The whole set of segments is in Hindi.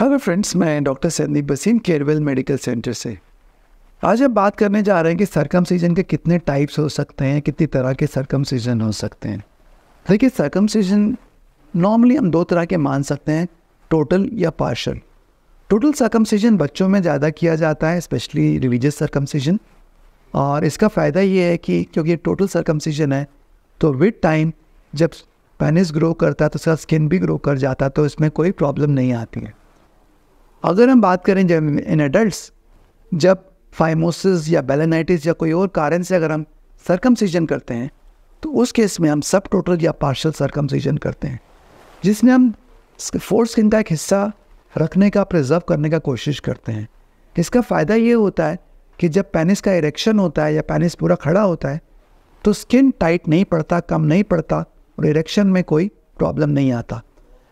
हेलो फ्रेंड्स मैं डॉक्टर संदीप बसीन केरवेल मेडिकल सेंटर से आज हम बात करने जा रहे हैं कि सरकम सीजन के कितने टाइप्स हो सकते हैं कितनी तरह के सरकम सीजन हो सकते हैं देखिए सरकम सीजन नॉर्मली हम दो तरह के मान सकते हैं टोटल या पार्शल टोटल सरकम सीजन बच्चों में ज़्यादा किया जाता है स्पेशली रिलीजियस सरकम सीजन और इसका फ़ायदा ये है कि क्योंकि टोटल सरकम सीजन है तो विद टाइम जब पेनिस ग्रो करता है तो उसका स्किन भी ग्रो कर जाता है तो इसमें कोई प्रॉब्लम नहीं आती है अगर हम बात करें जब इन एडल्ट जब फाइमोसिस या बेलेनाइटिस या कोई और कारण से अगर हम सरकमसीजन करते हैं तो उस केस में हम सब टोटल या पार्शल सरकमसीजन करते हैं जिसमें हम फोर स्किन का एक हिस्सा रखने का प्रिजर्व करने का कोशिश करते हैं इसका फ़ायदा ये होता है कि जब पेनिस का इरेक्शन होता है या पेनिस पूरा खड़ा होता है तो स्किन टाइट नहीं पड़ता कम नहीं पड़ता और इरेक्शन में कोई प्रॉब्लम नहीं आता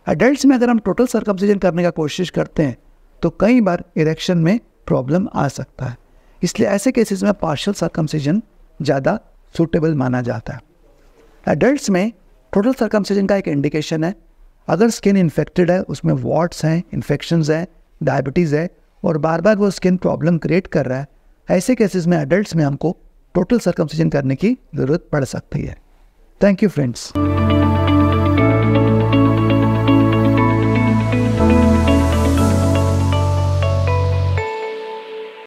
एडल्ट में अगर हम टोटल सरकमसीजन करने का कोशिश करते हैं तो कई बार इरेक्शन में प्रॉब्लम आ सकता है इसलिए ऐसे केसेस में पार्शल सर्कमसीजन ज़्यादा सूटेबल माना जाता है एडल्ट्स में टोटल सर्कमसीजन का एक इंडिकेशन है अगर स्किन इन्फेक्टेड है उसमें वॉट्स हैं इन्फेक्शन है डायबिटीज़ है और बार बार वो स्किन प्रॉब्लम क्रिएट कर रहा है ऐसे केसेस में एडल्ट्स में हमको टोटल सर्कमसीजन करने की ज़रूरत पड़ सकती है थैंक यू फ्रेंड्स